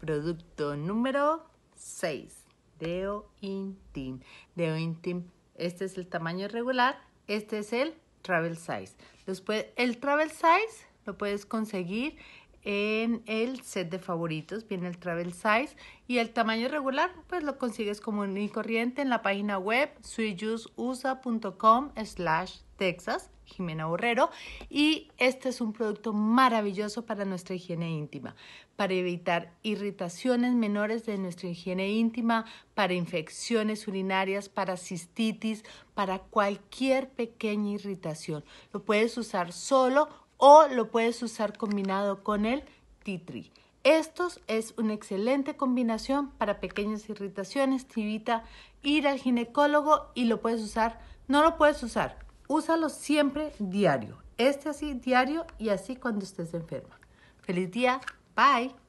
Producto número 6. Deo Intim. Deo Intim. Este es el tamaño regular. Este es el Travel Size. Después, el Travel Size lo puedes conseguir en el set de favoritos, viene el travel size y el tamaño regular, pues lo consigues común y corriente en la página web suyususa.com slash texas, Jimena Borrero, y este es un producto maravilloso para nuestra higiene íntima, para evitar irritaciones menores de nuestra higiene íntima, para infecciones urinarias, para cistitis, para cualquier pequeña irritación. Lo puedes usar solo o lo puedes usar combinado con el titri. tree. Estos es una excelente combinación para pequeñas irritaciones, te evita ir al ginecólogo y lo puedes usar, no lo puedes usar, úsalo siempre diario. Este así diario y así cuando estés enferma. Feliz día, bye.